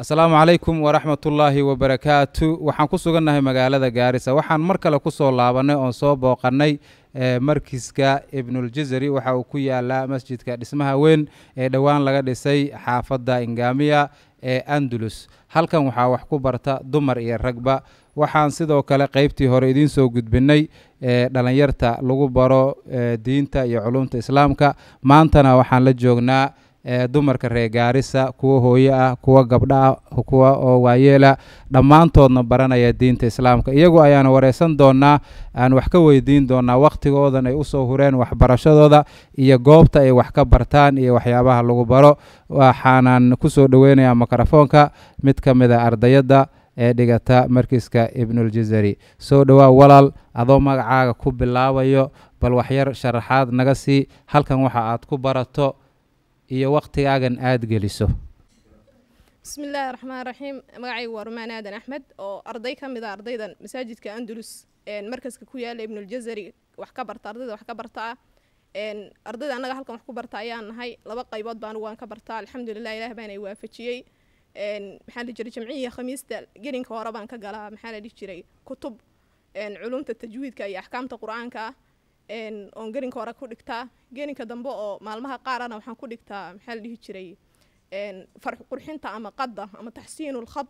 assalaamu calaykum waraxmatullaahi wabarakaatu waxaan ku sugannahay magaalada gaarisa waxaan mar kale ku soo laabannay oon soo booqannay eh, markiska ibnuljazari waxa uu ku yaalaa masjidka dhismaha weyn ee dhowaan laga dhisay xaafadda ingamiya ee andulus halkan waxaa wax ku barta dumar iyo ragba waxaan sidoo kale qaybtii hore idiin soo gudbinay edhallinyarta eh, lagu baro eh, diinta iyo culumta islaamka maantana waxaan la joognaa ee dumarka reer gaarisa kuwa hooyo ah kuwa gabdha ah kuwa oo waayeela dhammaantoodna baranaya diinta islaamka iyagu ayaan wareysan doonaa aan wax ka weydiin doonaa wakhtigoodan ay usoo hureen waxbarashadooda iyo goobta ay wax ka bartaan iyo waxyaabaha lagu baro waxaanaan kusoo dhoweynayaa mikrofoonka mid ka mida ardayadda ee dhigata markiiska ibnuljazari soo dhowaa walaal adoo magacaaga ku bilaabayo bal waxyar sharaxaad naga sii halkan waxa aad ku barato iyo waktigaagan aada geliso bismillaahi raxmaan raxiim magacaygu waa rumaan aadan axmed oo arday ka mid a ah ardaydan masaajidka andalus markaska ku yaala ibnuljazari wax ka barta ardayda wax ka barta ah ardayda annaga halkan wax ku barta ayaan nahay laba qaybood baa anugu ka bartaa alxamdu lilah ilaah baana i waafajiyey maxaa la jiray jamciyihii khamiista gelinka hore baan ka galaa maxaa la dhihi jiray kutub culumta tajwiidka iyo axkaamta qur-aanka ah oon geninka hore ku dhigtaa geninka dambe oo maalmaha qaarana waxaan ku dhigtaa maxaa la dhihi jiray farx qurxinta ama qadda ama taxsiinulkhad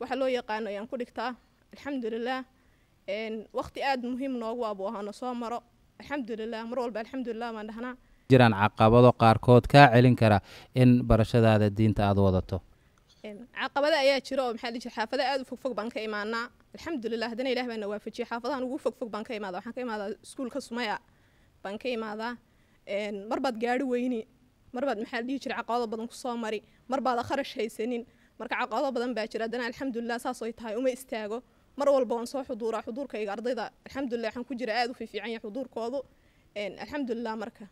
waxaa loo yaqaano ayaan ku dhigtaa alxamdulilah waqti aada muhiim noogu ah buu ahaana soo maro alxamdulilah mar walba alxamdulilah baan dhahnaa jiraan caqabado qaarkood kaa celin kara in barashadaada diinta aada wadato caqabada ayaa jira oo maxaa jir xaafada aad u fogfog baan ka imaanaa alxamdulilah hadana ilah baana waafajiyay xaafadahan ugu fogfog baan ka imaada waxaan ka imaadaa iskuulka sumaya baan ka imaadaa marbaad gaari weyni marbaad maxaa dhihi jira caqabado badan kusoo mari marbaad kharash haysanin marka caqabado badan baa jira haddana alxamdulilah saas tahay uma istaago mar walba waan soo xuduuraa xuduurkayga ardayda alxamdulilah waxaan ku jira aad u fiifiican yahay xuduurkoodu alxamdulilah marka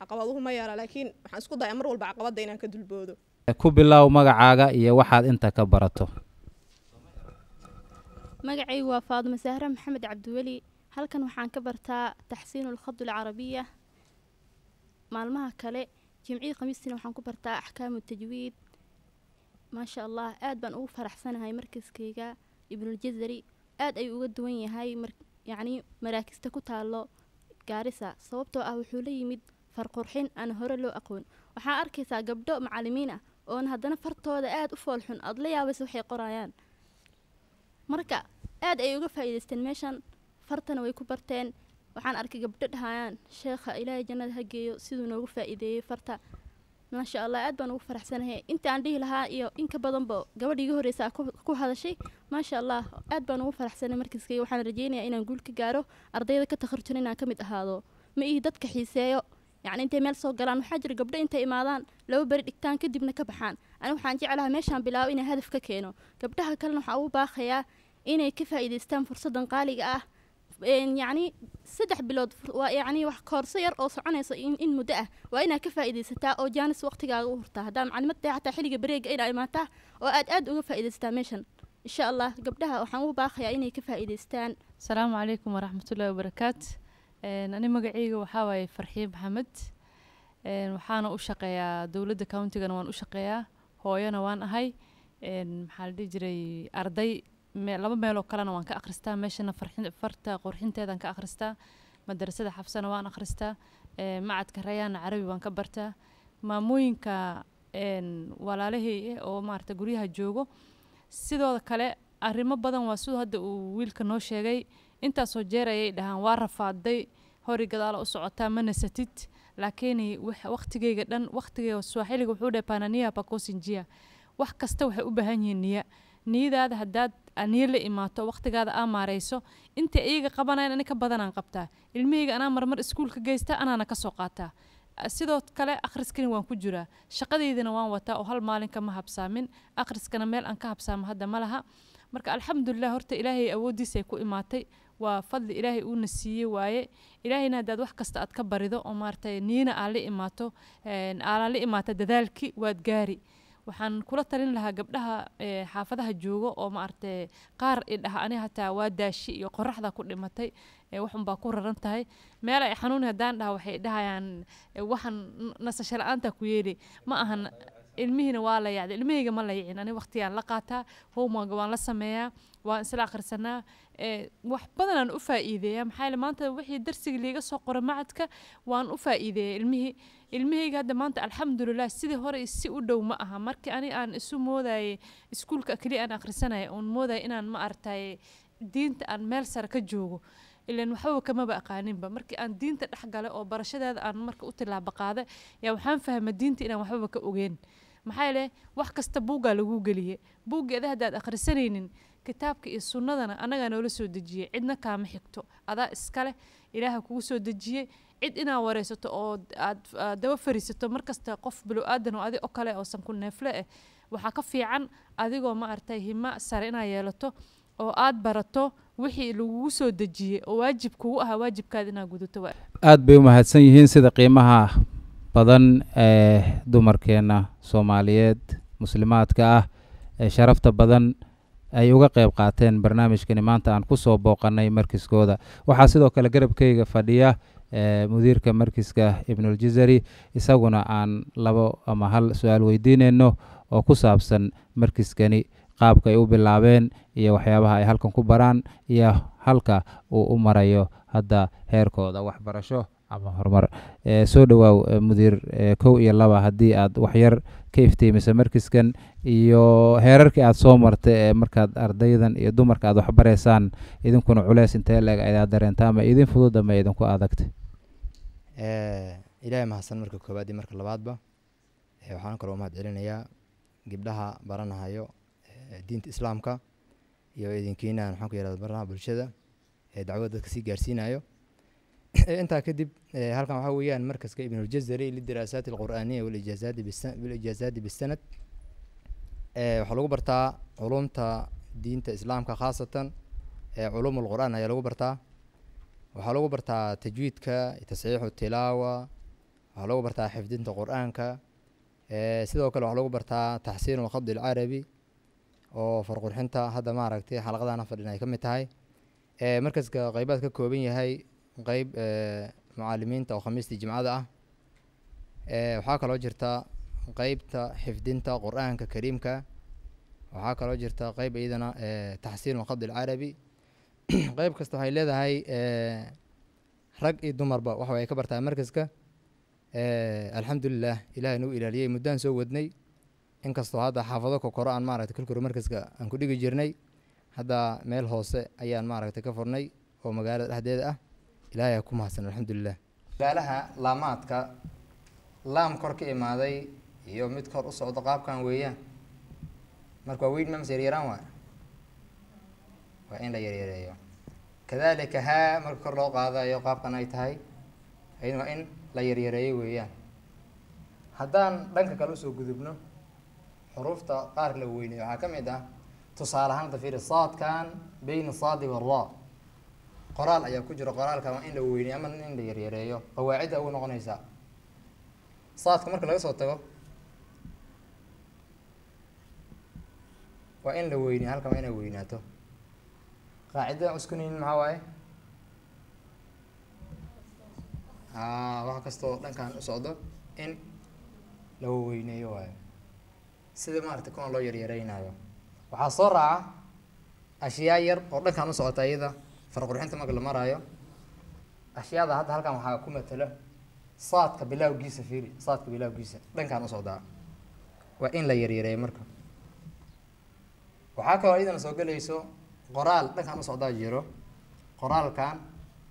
caqabaduhu ma yaala laakiin waxaan isku daya mar walba caqabadda inaan ka dulboodo ku bilaaw magacaaga iyo waxaad inta ka barato magacaygu waa faadimo sahre maxamed cabdiweli halkan waxaan ka bartaa taxsiinulkhad alcarabiya maalmaha kale jimcii khamiistina waxaan ku bartaa axkaamu tajwiid maasha allah aad baan ugu faraxsanahay markiiskayga ibnuljasari aad ayuu uga duwan yahay yacnii maraakista ku taalo gaarisa sababtoo ah wuxuu la yimid farqurxin aan hore loo aqoon waxaa arkaysaa gabdho macalimiin ah oon haddana fartooda aada u foolxun aada la yaabaysa waxay qorayaan marka aad ay uga faa'iidaysteen meeshan fartana way ku barteen waxaan arkay gabdho dhahayaan sheekha ilaahay jannada ha geeyo siduu noogu faa'iideeyey farta maasha allah aad baan ugu faraxsanahay inta dhihi lahaa iyo inka badanba gabadha iga horreysa ku hadashay maasha allah aad baan ugu faraxsanay markiiskayga waxaan rajaynayaa inaan guul ka gaaro ardayda ka takharjun inaan ka mid ahaado ma ihi dadka xiiseeyo yacni intay meel soo galaan waxaa jira gabdho intay imaadaan laba beri dhigtaan kadibna ka baxaan ani waxaan jeclaha meeshaan bilaabo inay hadaf ka keeno gabdhaha kalena waxaa ugu baaqayaa inay ka faa'iidaystaan fursadan qaaliga ah yacni saddex bilood yacni wax koorso yar oo soconaysa in muddo ah waa inaad ka faa'iidaysataa oo jaanis waqtigaaga u hurtaa haddaa maclimadda xataa xilliga bareega inaa imaataa oo aad aad uga faa'iidaysataa meeshan insha allah gabdhaha waxaan ugu baaqayaa inay ka faa'iidaystaan asalaamu calaykum waraxmatullahi wabarakaatu ani magaceyga waxaa waaye farxiin maxamed waxaana u shaqeeyaa dowladda countigana waan u shaqeeyaa hooyana waan ahay maxaa la dhihi jiray arday laba meeloo kalena waan ka akhristaa meeshana farta qorxinteedaan ka akhristaa madarasada xafsana waan akhristaa macadka rayaana carabi waan ka bartaa maamooyinka walaalahey eh oo maarata guryaha joogo sidoo kale arrimo badan waa siduu hadda uu wiilka noo sheegay intaasoo jeer ayay dhahaan waa rafaaday hori gadaala u socotaa mana satid laakiin waqtigeyga dhan waqtigeyga swaaxiliga wuxuu dhahay panania pakosinjia wax kasta waxay u baahan yihiin niya niyadaada haddaad niyo la imaato waqtigaada aa maarayso intay iyaga qabanayan ani badanaan qabtaa ilmihayga anaa marmar iskuulka geysta anaana kasoo qaataa sidoo kale akhriskani waan ku jiraa shaqadeydana waan wataa oo hal maalin kama habsaamin akhriskana meel aan ka habsaamo hadda ma laha marka alxamdulilah horta ilaahay awooddiisay ku imaatay waa fadli ilaahay uuna siiyey waaye ilaahayna hadaad wax kasta aad ka barido oo maaratay niina aad la imaato aalaad la imaata dadaalki waad gaari waxaan kula talin lahaa gabdhaha xaafadaha jooga oo maaragtay qaar idhaha aniga hataa waa daashi iyo qoraxda ku dhimatay waxunbaa ku raran tahay meel ay xanuun haddaan dhaha waxay dhahayaan waxaan nasasho la-aantaa ku yeeli ma ahan ilmihiina waa la ilmihayga ma la ani waqtigaan la qaataa homework waan la sameeyaa waan isla akhrisanaa wax badanaan u faa'iideeya maxaa yaele maanta wixii darsiga liiga soo qora macadka waan u faa'iideeya ilmihii ilmahayga hadda maanta alxamdulilah sidii hore si u dhow ma aha markii ani aan isu moodayay iskuulka keliya aan akhrisanaya oon moodaya inaan ma artay diinta aan meel sare ka joogo ilan waxbaba kamaba aqaaninba markii aan diinta dhexgalay oo barashadeeda aan marka u tilaaba qaada yaa waxaan fahma diinta inaan waxbaba ka ogeyn maxaa yeele wax kasta buuggaa laguu geliye buuggeeda haddaad akhrisanaynin kitaabka iyo sunnadana annagaa noola soo dejiyey cidna kaama xigto adaa iskaleh ilaaha kugu soo dejiyey cid inaad wareysato oo aad daba fariisato markasta qof bilow-aadan oo adi o kale oosan ku neefle eh waxaa ka fiican adigoo ma aragtay hima sare inaad yeelato oo aad barato wixii lagugu soo dejiyey oo waajib kugu ahaa waajibkaada inaad gudato aada bay u mahadsan yihiin sida qiimaha badan ee dumarkeenna soomaaliyeed muslimaadka ah ee sharafta badan ay uga qayb qaateen barnaamijkani maanta aan ku soo booqanay markiskooda waxaa sidoo kale garabkayga fadhiya eh, mudiirka markiska ibnul isaguna aan labo ama hal su-aal weydiineyno oo ku saabsan markiskani qaabka ay u bilaabeen iyo waxyaabaha ay halkan ku baraan iyo halka uu u marayo hadda heerkooda waxbarasho ama horumar eh, soo dhowaaw eh, mudiir eh, kow iyo laba haddii aad waxyar ka iftiimisa markiskan iyo heerarkii aada soo marta ee markaad ardaydan iyo dumarka aad waxbaraysaan idinkuna culeys intee leeg ayaad dareentaa ama idin fudud ama idinku adagta ilaahay mahadsan marka koowaad iyo marka labaadba waxaan kaloo mahad celinayaa gabdhaha baranahayo diinta islaamka iyo idinkiina maxaan ku yirahda baranaha bulshada ee dacwada dadka sii gaarsiinayo intaa kadib halkan waxaa weeyaan markaska ibnuljazari lidiraasaati alqur'aaniya walijaazaati bisanad waxaa lagu bartaa culumta diinta islaamka khaasatan culuum alqur'aan ayaa lagu bartaa waxaa lagu bartaa tajwiidka tasxiixu tilaawa waxaa lagu bartaa xifdinta qur'aanka sidoo kale waxaa lagu bartaa taxsiinu alkhadi alcarabi oo farqurxinta hadda maaragtay xalaqadana fadhin ay ka mid tahay markaska qaybaad ka kooban yahay qeyb eh, mucaalimiinta oo khamiistii jimcada ah eh, waxaa kaloo jirta qeybta xifdinta qur-aanka kariimka waxaa kaloo jirta qeyb iyadana eh, taxsiinu lkhad alcarabi qeyb kasta waxay leedahay rag iyo dumarba waxa ay ka bartaa markaska alxamdu lilah ilahay nagu ilaaliyay muddaan soo wadnay inkastoo hadda xaafado kokoro aan maaragta kolkoro markaska aan ku dhigi jirnay hadda meel hoose ayaan maaragta ka furnay oo magaalada dhexdeeda ah ilaahay ku mahadsan alxamdulilah gaalaha laamaadka laam kor ka imaaday iyo mid kor u socdo qaabkan weeyaan marka waa weyn ma mase yaryaraan waa waa in la yaryareeyo kadalika haa marka kor loo qaadayo qaabkan ay tahay waa in la yaryareeyo weeyaan haddaan dhanka kale usoo gudubno xuruufta qaar la weyneyo waxaa ka mid ah tusaale ahaan hadda fiiri saadkan bayna saadi wara qoraal ayaa ku jiro qoraalka waa in la weyney ama in la yaryareeyo qawaacidda ugu noqonaysaa saadka marka laga soo tago waa in la weyney halkan waa inay weynaato qaacidada uskunaynin maxaa waaye a ah, wax kastoo dhankan u socdo in la waweyneeyo waayo sida maarata kuna loo yaryareynayo waxaa soo raaca ashyaa yar oo dhankan usocota iyada faraqurxinta marka la maraayo ashyaada hadda halkan waxaa ku matalo saadka bilaawgiisa fiiri saadka bilaawgiisa dhankaan u socdaa waa in la yaryareeyo marka waxaa kaloo iyadana soo gelayso qoraal dhankaan u socdaa jiro qoraalkan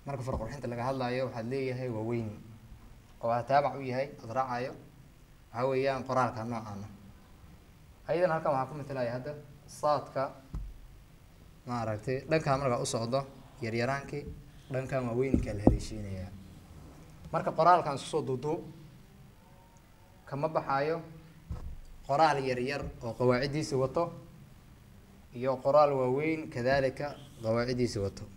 marka farqurxinta laga hadlayo waxaad leeyahay waa weyn oo aa taabac u yahay ad raacayo waxaa weeyaan qoraalka noocaana ayadana ah. halkan waxaa ku matalaya hadda saadka maaragtay dhankaa markaa usocdo yaryaraankii dhankan waaweynkaa la haleeshiinayaa marka qoraalkan susoo duuduu kama baxaayo qoraal yaryar oo qawaaciddiisi wato iyo qoraal waaweyn kadalika qawaaciddiisi wato